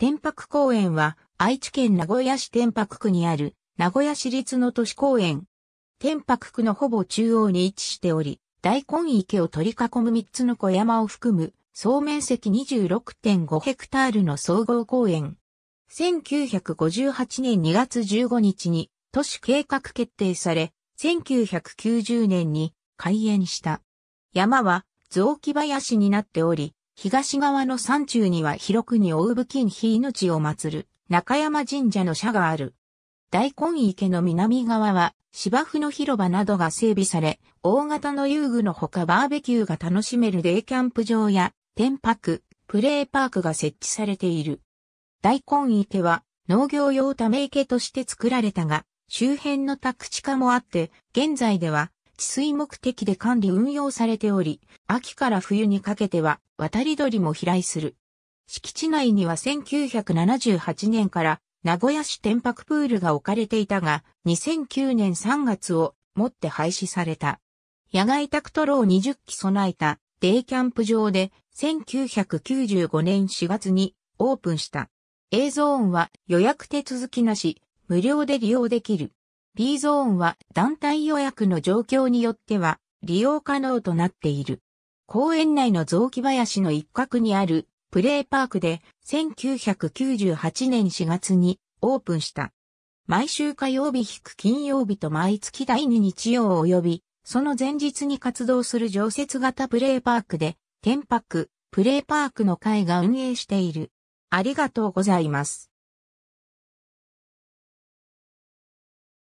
天白公園は愛知県名古屋市天白区にある名古屋市立の都市公園。天白区のほぼ中央に位置しており、大根池を取り囲む3つの小山を含む総面積26.5ヘクタールの総合公園。1958年2月15日に都市計画決定され、1990年に開園した。山は雑木林になっており、東側の山中には広くに大武金比命を祀る中山神社の社がある。大根池の南側は芝生の広場などが整備され、大型の遊具のほかバーベキューが楽しめるデイキャンプ場や、天白、プレーパークが設置されている。大根池は農業用ため池として作られたが、周辺の宅地化もあって、現在では治水目的で管理運用されており、秋から冬にかけては渡り鳥も飛来する。敷地内には1978年から名古屋市天白プールが置かれていたが、2009年3月をもって廃止された。野外タクトロを20機備えたデイキャンプ場で1995年4月にオープンした。映像音は予約手続きなし、無料で利用できる。P ゾーンは団体予約の状況によっては利用可能となっている。公園内の雑木林の一角にあるプレーパークで1998年4月にオープンした。毎週火曜日引く金曜日と毎月第2日曜及び、その前日に活動する常設型プレーパークで、天白、プレーパークの会が運営している。ありがとうございます。